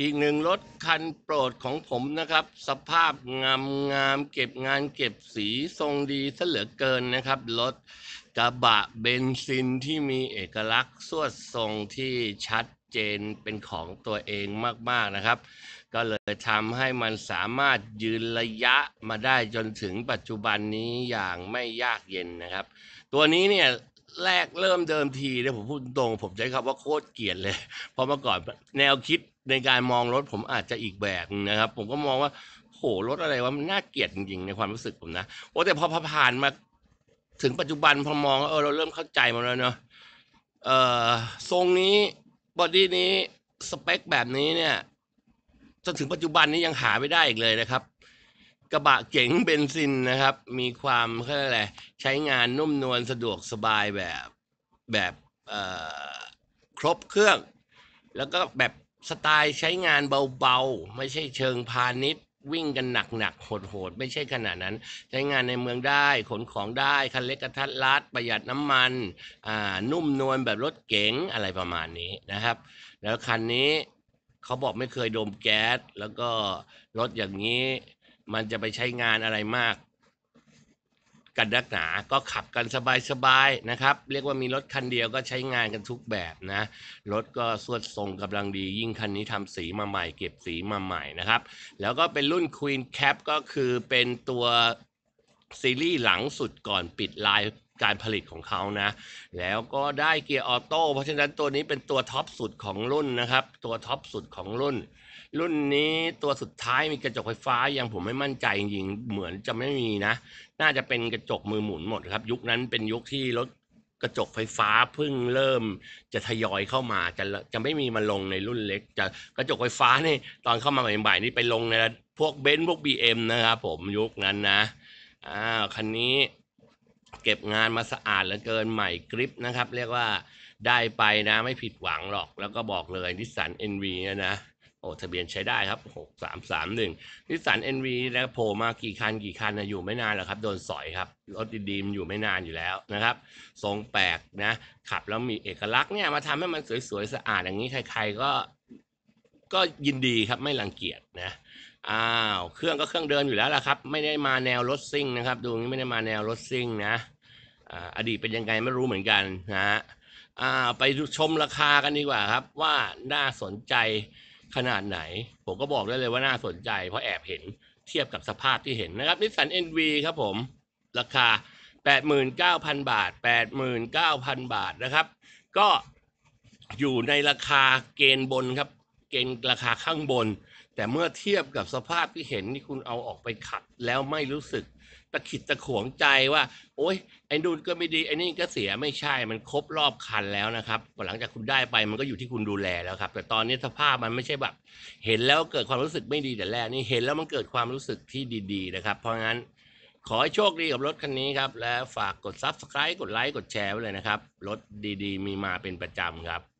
อีกหนึ่งรถคันโปรดของผมนะครับ สภาพงามงามเก็บงานเก็บสีทรงดีเสเหลือเกินนะครับ รถกระบะเบนซินที่มีเอกลักษณ์สวดทรงที่ชัดเจนเป็นของตัวเองมากๆนะครับ ก็เลยทำให้มันสามารถยืนระยะมาได้จนถึงปัจจุบันนี้อย่างไม่ยากเย็นนะครับ ตัวนี้เนี่ย แรกเริ่มเดิมทีเนี่ยผมพูดตรงผมใช้คำว่าโคตรเกลียดเลยเพราะเมื่อก่อนแนวคิดในการมองรถผมอาจจะอีกแบบนะครับ ผมก็มองว่าโหรถอะไรวามันน่าเกลียดจริงๆในความรู้สึกผมนะโอ้แต่พอผ่านมาถึงปัจจุบันพอมองเออเราเริ่มเข้าใจมันแล้วเนาะเออทรงนี้บอดี้นี้ สเปคแบบนี้เนี่ยจนถึงปัจจุบันนี้ยังหาไม่ได้อีกเลยนะครับ กระบะเก๋งเบนซินนะครับ มีความเอะไรใช้งานนุ่มนวลสะดวกสบายแบบแบบครบเครื่อง แล้วก็แบบสไตล์ใช้งานเบาๆ ไม่ใช่เชิงพาณิชย์วิ่งกันหนักๆโหดๆ ไม่ใช่ขนาดนั้น ใช้งานในเมืองได้ขนของได้คันเล็กกระทัดรัด ประหยัดน้ำมันอ่านุ่มนวลแบบรถเก๋งอะไรประมาณนี้นะครับ แล้วคันนี้เขาบอกไม่เคยดมแก๊สแล้วก็รถอย่างนี้มันจะไปใช้งานอะไรมากกันดักหนาก็ขับกันสบายๆนะครับ เรียกว่ามีรถคันเดียวก็ใช้งานกันทุกแบบนะ รถก็สวดทรงกำลังดี ยิ่งคันนี้ทำสีมาใหม่ เก็บสีมาใหม่นะครับ แล้วก็เป็นรุ่น Queen Cap ก็คือเป็นตัวซีรีส์หลังสุดก่อนปิดลายการผลิตของเขานะ แล้วก็ได้เกียร์ออโต้ เพราะฉะนั้นตัวนี้เป็นตัวท็อปสุดของรุ่นนะครับ ตัวท็อปสุดของรุ่น รุ่นนี้ตัวสุดท้ายมีกระจกไฟฟ้ายังผมไม่มั่นใจจริงเหมือนจะไม่มีนะ น่าจะเป็นกระจกมือหมุนหมดครับ ยุคนั้นเป็นยุคที่รถกระจกไฟฟ้าเพิ่งเริ่ม จะทยอยเข้ามา จะจะไม่มีมาลงในรุ่นเล็ก จะกระจกไฟฟ้านี่ ตอนเข้ามาใหม่ๆนี่ไปลงในพวกเบนซ์พวกบีเอ็มนะครับผม ยุคนั้นนะอ่าคันนี้เก็บงานมาสะอาดเหลือเกินใหม่กริปนะครับ เรียกว่า ได้ไปนะ ไม่ผิดหวังหรอก แล้วก็บอกเลยนิสสัน NV นะนะโอ้ทะเบียนใช้ได้ครับ 6331นิสสัน NV นีแล้วโผล่มากี่คันกี่คันนะอยู่ไม่นานหรอกครับ โดนสอยครับรถดีๆอยู่ไม่นานอยู่แล้วนะครับทรงแปลกนะขับแล้วมีเอกลักษณ์เนี่ยมาทำให้มันสวยๆสะอาดอย่างนี้ใครๆก็ ก็ยินดีครับไม่รังเกียจนะอ้าวเครื่องก็เครื่องเดินอยู่แล้วล่ะครับไม่ได้มาแนวรถซิ่งนะครับดูนี้ไม่ได้มาแนวรถซิ่งนะอดีตเป็นยังไงไม่รู้เหมือนกันนะฮะไปชมราคากันดีกว่าครับว่าน่าสนใจขนาดไหน ผมก็บอกได้เลยว่าน่าสนใจเพราะแอบเห็นเทียบกับสภาพที่เห็นนะครับนิสสัน NV ครับผม ราคา 89,000บาท 89,000 บาทนะครับ ก็อยู่ในราคาเกณฑ์บนครับเกณฑ์ราคาข้างบนแต่เมื่อเทียบกับสภาพที่เห็นนี่คุณเอาออกไปขัด แล้วไม่รู้สึกตะขิดตะขวงใจว่า โอ๊ยไอ้ดูดก็ไม่ดีไอ้นี่ก็เสียไม่ใช่มันครบรอบคันแล้วนะครับหลังจากคุณได้ไปมันก็อยู่ที่คุณดูแลแล้วครับแต่ตอนนี้สภาพมันไม่ใช่แบบเห็นแล้วเกิดความรู้สึกไม่ดีแต่แรกนี่เห็นแล้วมันเกิดความรู้สึกที่ดี ๆ นะครับ เพราะงั้น ขอให้โชคดีกับรถคันนี้ครับและฝากกด Subscribe กดไลค์กดแชร์ไว้เลยนะครับรถดี ๆ มีมาเป็นประจำครับ